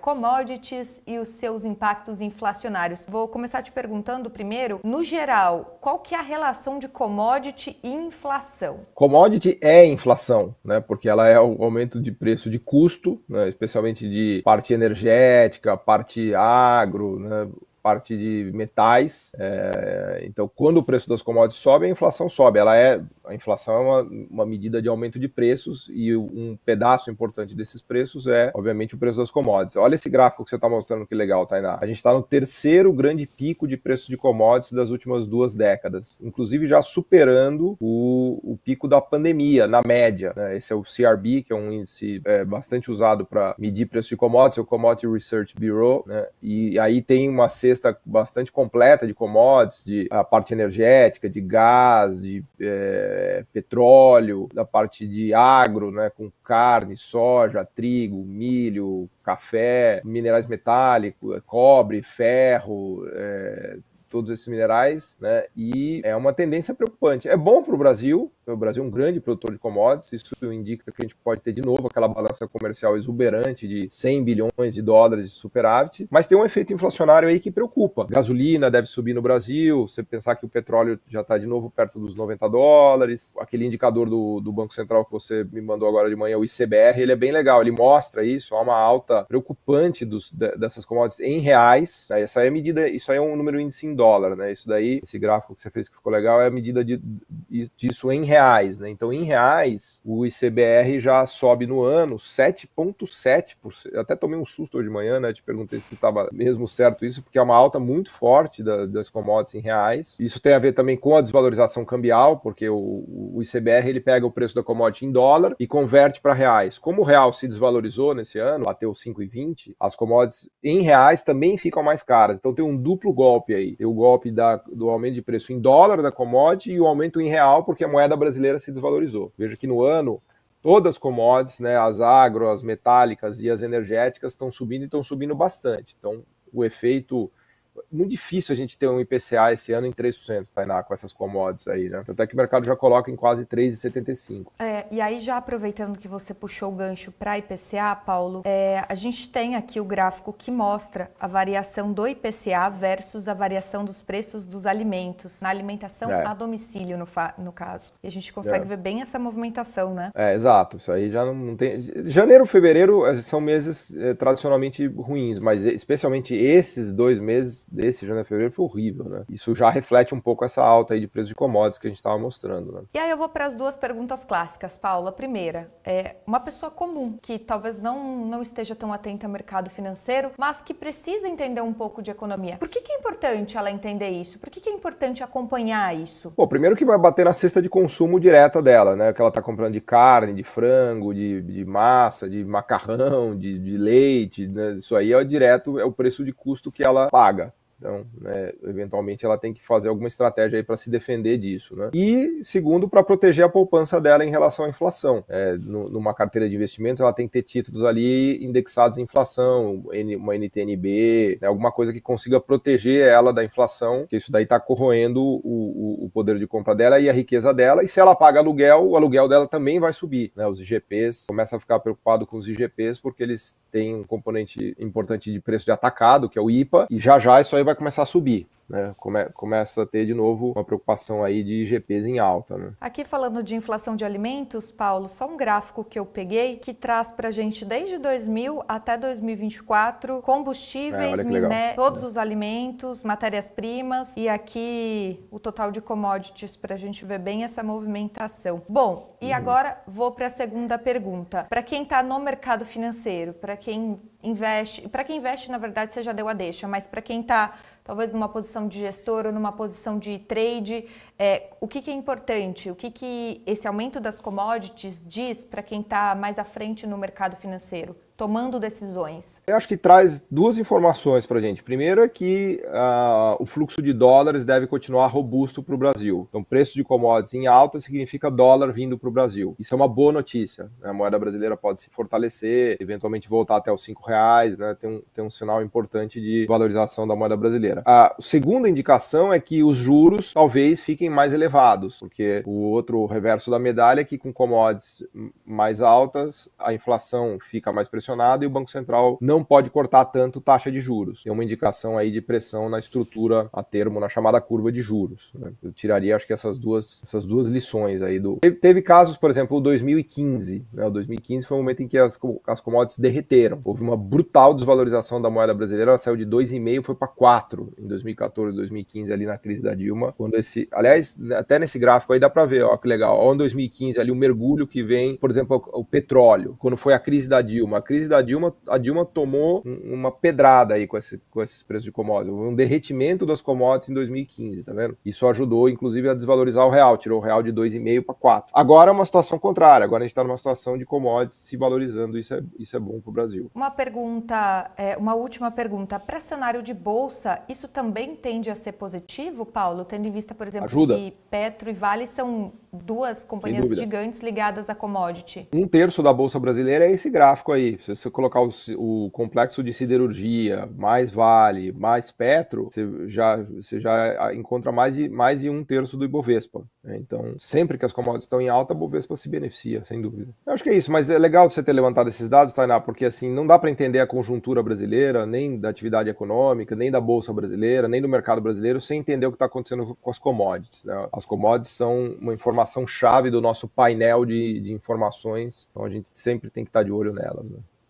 commodities e os seus impactos inflacionários. Vou começar te perguntando primeiro, no geral, qual que é a relação de commodity e inflação? Commodity é inflação, né? Porque ela é o aumento de preço de custo, né? especialmente de parte energética, parte agro, né? parte de metais. É, então, quando o preço das commodities sobe, a inflação sobe. Ela é, a inflação é uma, uma medida de aumento de preços e um pedaço importante desses preços é, obviamente, o preço das commodities. Olha esse gráfico que você está mostrando que legal, Tainá. A gente está no terceiro grande pico de preço de commodities das últimas duas décadas, inclusive já superando o, o pico da pandemia, na média. Né? Esse é o CRB, que é um índice é, bastante usado para medir preço de commodities, é o Commodity Research Bureau, né? e aí tem uma cesta cesta bastante completa de commodities, de a parte energética, de gás, de é, petróleo, da parte de agro, né, com carne, soja, trigo, milho, café, minerais metálicos, cobre, ferro, é, todos esses minerais, né? E é uma tendência preocupante. É bom para o Brasil, o Brasil é um grande produtor de commodities, isso indica que a gente pode ter de novo aquela balança comercial exuberante de 100 bilhões de dólares de superávit, mas tem um efeito inflacionário aí que preocupa. Gasolina deve subir no Brasil, você pensar que o petróleo já está de novo perto dos 90 dólares, aquele indicador do, do Banco Central que você me mandou agora de manhã, o ICBR, ele é bem legal, ele mostra isso, há uma alta preocupante dos, dessas commodities em reais, né? essa é medida, isso aí é um número índice em dólar, né? Isso daí, esse gráfico que você fez que ficou legal, é a medida de, disso em reais, né? Então, em reais, o ICBR já sobe no ano 7,7%. Até tomei um susto hoje de manhã, né? Te perguntei se estava mesmo certo isso, porque é uma alta muito forte da, das commodities em reais. Isso tem a ver também com a desvalorização cambial, porque o, o ICBR ele pega o preço da commodity em dólar e converte para reais. Como o real se desvalorizou nesse ano, bateu 5,20, as commodities em reais também ficam mais caras. Então, tem um duplo golpe aí. Tem o golpe da, do aumento de preço em dólar da commodity e o aumento em reais real porque a moeda brasileira se desvalorizou. Veja que no ano, todas as commodities, né, as agro, as metálicas e as energéticas estão subindo e estão subindo bastante. Então, o efeito muito difícil a gente ter um IPCA esse ano em 3%, Tainá, com essas commodities aí, né? Até que o mercado já coloca em quase 3,75. É, e aí já aproveitando que você puxou o gancho para IPCA, Paulo, é, a gente tem aqui o gráfico que mostra a variação do IPCA versus a variação dos preços dos alimentos, na alimentação é. a domicílio, no, no caso. E a gente consegue é. ver bem essa movimentação, né? É, exato. Isso aí já não tem... Janeiro, fevereiro eh, são meses eh, tradicionalmente ruins, mas eh, especialmente esses dois meses desse janeiro fevereiro foi horrível, né? Isso já reflete um pouco essa alta aí de preço de commodities que a gente estava mostrando, né? E aí eu vou para as duas perguntas clássicas, Paula. Primeira, é uma pessoa comum que talvez não, não esteja tão atenta ao mercado financeiro, mas que precisa entender um pouco de economia. Por que, que é importante ela entender isso? Por que, que é importante acompanhar isso? Bom, primeiro que vai bater na cesta de consumo direta dela, né? Que ela está comprando de carne, de frango, de, de massa, de macarrão, de, de leite, né? Isso aí é direto, é o preço de custo que ela paga. Então, né, eventualmente ela tem que fazer alguma estratégia aí para se defender disso, né? E segundo, para proteger a poupança dela em relação à inflação. É, no, numa carteira de investimentos, ela tem que ter títulos ali indexados em inflação, uma NTNB, né, alguma coisa que consiga proteger ela da inflação, que isso daí está corroendo o, o, o, poder de compra dela e a riqueza dela. E se ela paga aluguel, o aluguel dela também vai subir, né? Os IGPs começa a ficar preocupado com os IGPs porque eles têm um componente importante de preço de atacado, que é o IPA, e já já isso aí vai vai começar a subir né, come, começa a ter de novo uma preocupação aí de IGPs em alta. Né? Aqui falando de inflação de alimentos, Paulo, só um gráfico que eu peguei que traz para gente desde 2000 até 2024 combustíveis, é, é. todos é. os alimentos, matérias-primas e aqui o total de commodities para a gente ver bem essa movimentação. Bom, e uhum. agora vou para a segunda pergunta. Para quem está no mercado financeiro, para quem investe, para quem investe na verdade você já deu a deixa, mas para quem está talvez numa posição de gestor ou numa posição de trade, é, o que, que, é importante? O que, que esse aumento das commodities diz para quem está mais à frente no mercado financeiro? tomando decisões? Eu acho que traz duas informações para a gente. Primeiro é que uh, o fluxo de dólares deve continuar robusto para o Brasil. Então, preço de commodities em alta significa dólar vindo para o Brasil. Isso é uma boa notícia. Né? A moeda brasileira pode se fortalecer, eventualmente voltar até os cinco reais, né? tem, um, tem um sinal importante de valorização da moeda brasileira. A segunda indicação é que os juros talvez fiquem mais elevados, porque o outro reverso da medalha é que com commodities mais altas, a inflação fica mais pressionada e o Banco Central não pode cortar tanto taxa de juros. Tem uma indicação aí de pressão na estrutura a termo, na chamada curva de juros. Né? Eu tiraria, acho que essas duas, essas duas lições aí do. Teve, teve casos, por exemplo, 2015. Né? O 2015 foi o um momento em que as, as commodities derreteram. Houve uma brutal desvalorização da moeda brasileira, ela saiu de 2,5 foi para 4 em 2014, 2015, ali na crise da Dilma. Quando esse. Aliás, até nesse gráfico aí dá para ver, ó, que legal. Ó, em 2015, ali o mergulho que vem, por exemplo, o, o petróleo. Quando foi a crise da Dilma, crise da Dilma, a Dilma tomou uma pedrada aí com, esse, com esses preços de commodities. Houve um derretimento das commodities em 2015, tá vendo? Isso ajudou, inclusive, a desvalorizar o real, tirou o real de 2,5 para 4. Agora é uma situação contrária, agora a gente está numa situação de commodities se valorizando, isso é, isso é bom para o Brasil. Uma pergunta, é, uma última pergunta. Para cenário de bolsa, isso também tende a ser positivo, Paulo, tendo em vista, por exemplo, Ajuda. que Petro e Vale são duas companhias gigantes ligadas à commodity? Um terço da bolsa brasileira é esse gráfico aí, se você colocar o, o, complexo de siderurgia, mais vale, mais petro, você já, você já ah, encontra mais de, mais de um terço do Ibovespa. Né? Então, sempre que as commodities estão em alta, a Ibovespa se beneficia, sem dúvida. Eu acho que é isso, mas é legal você ter levantado esses dados, Tainá, porque assim, não dá para entender a conjuntura brasileira, nem da atividade econômica, nem da Bolsa brasileira, nem do mercado brasileiro, sem entender o que está acontecendo com as commodities. Né? As commodities são uma informação chave do nosso painel de, de informações, então a gente sempre tem que estar tá de olho nelas. Né?